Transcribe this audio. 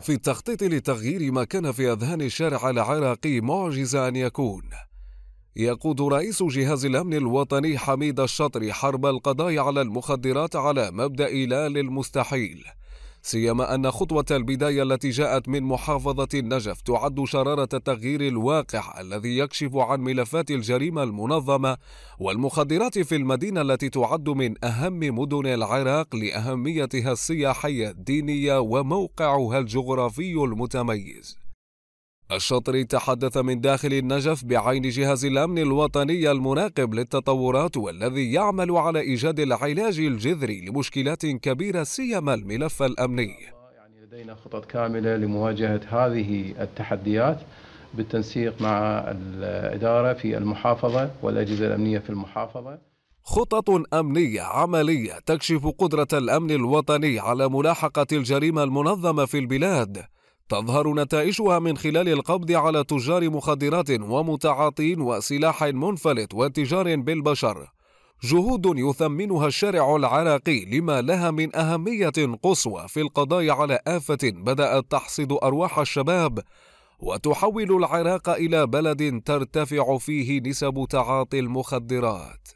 في التخطيط لتغيير ما كان في أذهان الشارع العراقي معجزة أن يكون يقود رئيس جهاز الأمن الوطني حميد الشطري حرب القضاء على المخدرات على مبدأ لا للمستحيل سيما أن خطوة البداية التي جاءت من محافظة النجف تعد شرارة التغيير الواقع الذي يكشف عن ملفات الجريمة المنظمة والمخدرات في المدينة التي تعد من أهم مدن العراق لأهميتها السياحية الدينية وموقعها الجغرافي المتميز الشاطري تحدث من داخل النجف بعين جهاز الأمن الوطني المناقب للتطورات والذي يعمل على إيجاد العلاج الجذري لمشكلات كبيرة سيما الملف الأمني يعني لدينا خطط كاملة لمواجهة هذه التحديات بالتنسيق مع الإدارة في المحافظة والأجهزة الأمنية في المحافظة خطط أمنية عملية تكشف قدرة الأمن الوطني على ملاحقة الجريمة المنظمة في البلاد تظهر نتائجها من خلال القبض على تجار مخدرات ومتعاطين وسلاح منفلت وتجار بالبشر جهود يثمنها الشارع العراقي لما لها من أهمية قصوى في القضاء على آفة بدأت تحصد أرواح الشباب وتحول العراق إلى بلد ترتفع فيه نسب تعاطي المخدرات